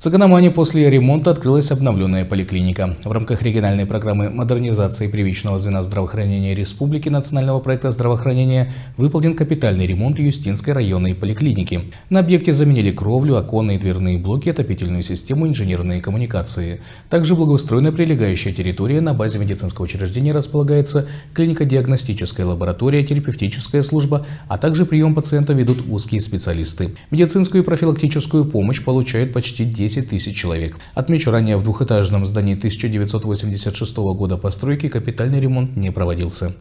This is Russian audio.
В Цыганомане после ремонта открылась обновленная поликлиника. В рамках региональной программы модернизации первичного звена здравоохранения Республики национального проекта здравоохранения выполнен капитальный ремонт Юстинской районной поликлиники. На объекте заменили кровлю, оконные и дверные блоки, отопительную систему, инженерные коммуникации. Также благоустроена прилегающая территория. На базе медицинского учреждения располагается клинико-диагностическая лаборатория, терапевтическая служба, а также прием пациента ведут узкие специалисты. Медицинскую и профилактическую помощь получают почти 10 10 тысяч человек. Отмечу, ранее в двухэтажном здании 1986 года постройки капитальный ремонт не проводился.